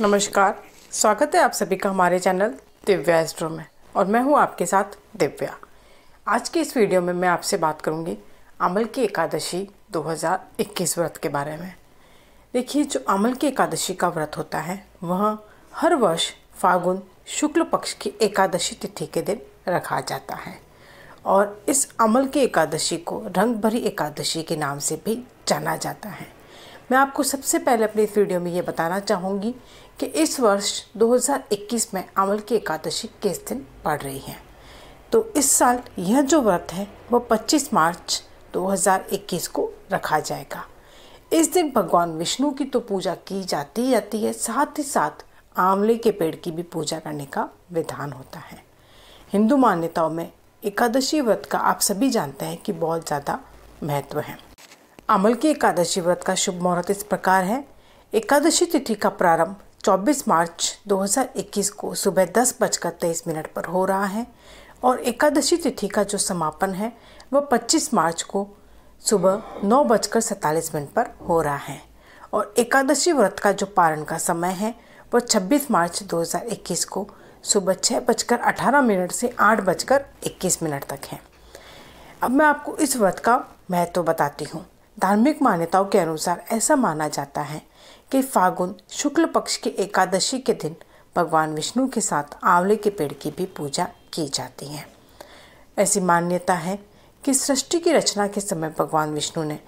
नमस्कार स्वागत है आप सभी का हमारे चैनल दिव्या एस्ट्रो में और मैं हूं आपके साथ दिव्या आज के इस वीडियो में मैं आपसे बात करूंगी अमल की एकादशी 2021 व्रत के बारे में देखिए जो अमल की एकादशी का व्रत होता है वह हर वर्ष फागुन शुक्ल पक्ष की एकादशी तिथि के दिन रखा जाता है और इस अमल की एकादशी को रंग भरी एकादशी के नाम से भी जाना जाता है मैं आपको सबसे पहले अपने इस वीडियो में ये बताना चाहूँगी कि इस वर्ष 2021 में अमल की एकादशी किस दिन पड़ रही है तो इस साल यह जो व्रत है वह 25 मार्च 2021 को रखा जाएगा इस दिन भगवान विष्णु की तो पूजा की जाती जाती है साथ ही साथ आंवले के पेड़ की भी पूजा करने का विधान होता है हिंदू मान्यताओं में एकादशी व्रत का आप सभी जानते हैं कि बहुत ज़्यादा महत्व है अमल की एकादशी व्रत का शुभ मुहूर्त इस प्रकार है एकादशी तिथि का प्रारंभ 24 मार्च 2021 को सुबह दस बजकर तेईस मिनट पर हो रहा है और एकादशी तिथि का जो समापन है वह 25 मार्च को सुबह नौ बजकर सैंतालीस मिनट पर हो रहा है और एकादशी व्रत का जो पारण का समय है वह 26 मार्च 2021 को सुबह छः बजकर अठारह मिनट से आठ बजकर इक्कीस मिनट तक है अब मैं आपको इस व्रत का महत्व बताती हूँ धार्मिक मान्यताओं के अनुसार ऐसा माना जाता है कि फागुन शुक्ल पक्ष की एकादशी के दिन भगवान विष्णु के साथ आंवले के पेड़ की भी पूजा की जाती है ऐसी मान्यता है कि सृष्टि की रचना के समय भगवान विष्णु ने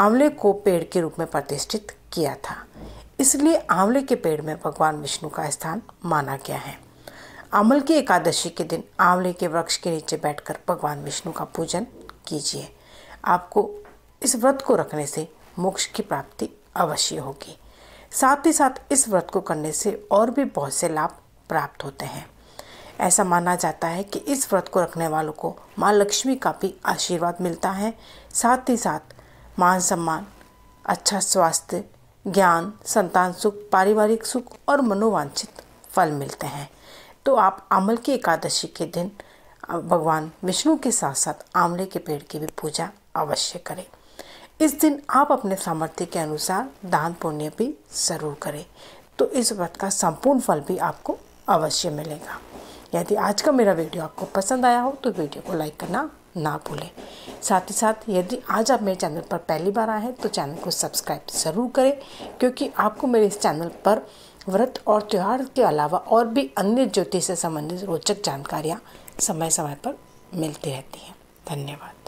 आंवले को पेड़ के रूप में प्रतिष्ठित किया था इसलिए आंवले के पेड़ में भगवान विष्णु का स्थान माना गया है अमल की एकादशी के दिन आंवले के वृक्ष के नीचे बैठकर भगवान विष्णु का पूजन कीजिए आपको इस व्रत को रखने से मोक्ष की प्राप्ति अवश्य होगी साथ ही साथ इस व्रत को करने से और भी बहुत से लाभ प्राप्त होते हैं ऐसा माना जाता है कि इस व्रत को रखने वालों को माँ लक्ष्मी का भी आशीर्वाद मिलता है साथ ही साथ मान सम्मान अच्छा स्वास्थ्य ज्ञान संतान सुख पारिवारिक सुख और मनोवांछित फल मिलते हैं तो आप आमल की एकादशी के दिन भगवान विष्णु के साथ साथ आंवले के पेड़ की भी पूजा अवश्य करें इस दिन आप अपने सामर्थ्य के अनुसार दान पुण्य भी ज़रूर करें तो इस व्रत का संपूर्ण फल भी आपको अवश्य मिलेगा यदि आज का मेरा वीडियो आपको पसंद आया हो तो वीडियो को लाइक करना ना भूलें साथ ही साथ यदि आज आप मेरे चैनल पर पहली बार आए हैं तो चैनल को सब्सक्राइब ज़रूर करें क्योंकि आपको मेरे इस चैनल पर व्रत और त्यौहार के अलावा और भी अन्य ज्योतिष से संबंधित रोचक जानकारियाँ समय समय पर मिलती रहती हैं धन्यवाद